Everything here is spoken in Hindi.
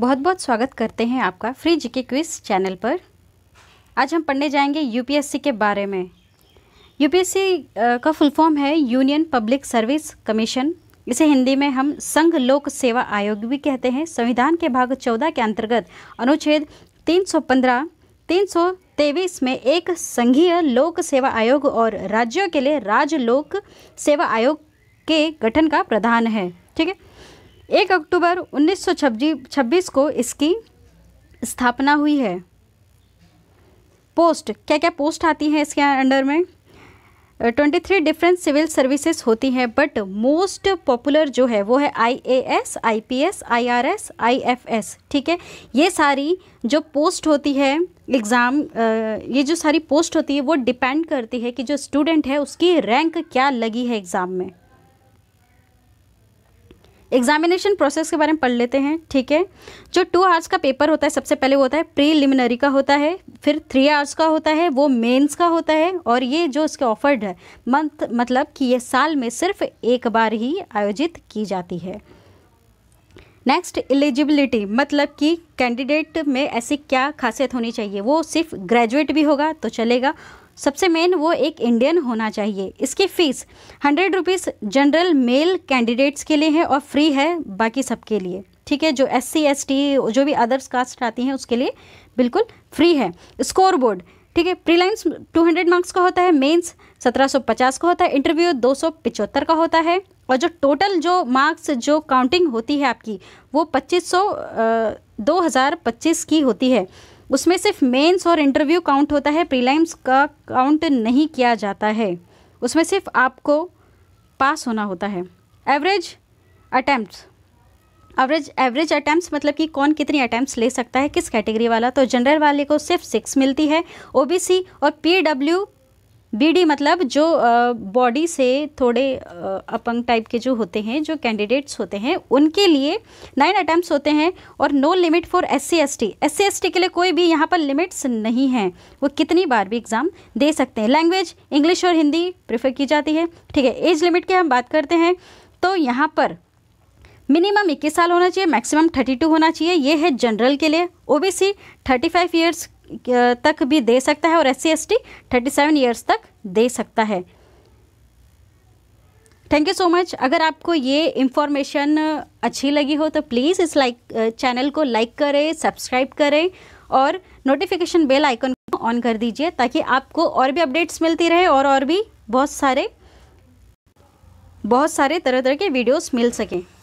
बहुत बहुत स्वागत करते हैं आपका फ्री जीके क्विज चैनल पर आज हम पढ़ने जाएंगे यूपीएससी के बारे में यूपीएससी का फुल फॉर्म है यूनियन पब्लिक सर्विस कमीशन इसे हिंदी में हम संघ लोक सेवा आयोग भी कहते हैं संविधान के भाग 14 के अंतर्गत अनुच्छेद 315 323 में एक संघीय लोक सेवा आयोग और राज्यों के लिए राज्य लोक सेवा आयोग के गठन का प्रधान है ठीक है एक अक्टूबर 1926 को इसकी स्थापना हुई है पोस्ट क्या क्या पोस्ट आती हैं इसके अंडर में twenty three different civil services होती हैं बट मोस्ट पॉपुलर जो है वो है I A S I P S I R S I F S ठीक है ये सारी जो पोस्ट होती है एग्ज़ाम ये जो सारी पोस्ट होती है वो डिपेंड करती है कि जो स्टूडेंट है उसकी रैंक क्या लगी है एग्ज़ाम में एग्जामिनेशन प्रोसेस के बारे में पढ़ लेते हैं ठीक है जो टू आवर्स का पेपर होता है सबसे पहले वो होता है प्रीलिमिनरी का होता है फिर थ्री आवर्स का होता है वो मेंस का होता है और ये जो इसके ऑफर्ड है मंथ मतलब कि ये साल में सिर्फ एक बार ही आयोजित की जाती है नेक्स्ट एलिजिबिलिटी मतलब कि कैंडिडेट में ऐसी क्या खासियत होनी चाहिए वो सिर्फ ग्रेजुएट भी होगा तो चलेगा सबसे मेन वो एक इंडियन होना चाहिए इसकी fees hundred rupees general male candidates के लिए है और फ्री है बाकी सबके लिए ठीक है जो एस सी एस टी जो भी अदर्स कास्ट आती हैं उसके लिए बिल्कुल फ्री है स्कोर बोर्ड ठीक है प्रीलाइंस 200 मार्क्स का होता है मेंस 1750 का होता है इंटरव्यू दो का होता है और जो टोटल जो मार्क्स जो काउंटिंग होती है आपकी वो 2500 पच्चीस की होती है उसमें सिर्फ मेंस और इंटरव्यू काउंट होता है प्रीलाइम्स का काउंट नहीं किया जाता है उसमें सिर्फ आपको पास होना होता है average attempt average average attempt मतलब कि कौन कितनी अटैम्प्ट ले सकता है किस कैटेगरी वाला तो जनरल वाले को सिर्फ सिक्स मिलती है ओबीसी और पीडब्ल्यू बीडी मतलब जो बॉडी से थोड़े अपंग टाइप के जो होते हैं जो कैंडिडेट्स होते हैं उनके लिए नाइन अटैम्प्ट होते हैं और no limit for S C S T S C S T के लिए कोई भी यहाँ पर लिमिट्स नहीं हैं वो कितनी बार भी एग्ज़ाम दे सकते हैं लैंग्वेज इंग्लिश और हिंदी प्रेफर की जाती है ठीक है एज लिमिट की हम बात करते हैं तो यहाँ पर मिनिमम इक्कीस साल होना चाहिए मैक्सिमम थर्टी टू होना चाहिए ये है जनरल के लिए ओ थर्टी फाइव ईयर्स तक भी दे सकता है और S C S T thirty seven years तक दे सकता है थैंक यू सो मच अगर आपको ये इन्फॉर्मेशन अच्छी लगी हो तो प्लीज़ इस लाइक चैनल को लाइक करें सब्सक्राइब करें और नोटिफिकेशन बेल आइकन को ऑन कर दीजिए ताकि आपको और भी अपडेट्स मिलती रहे और और भी बहुत सारे बहुत सारे तरह तरह के वीडियोस मिल सकें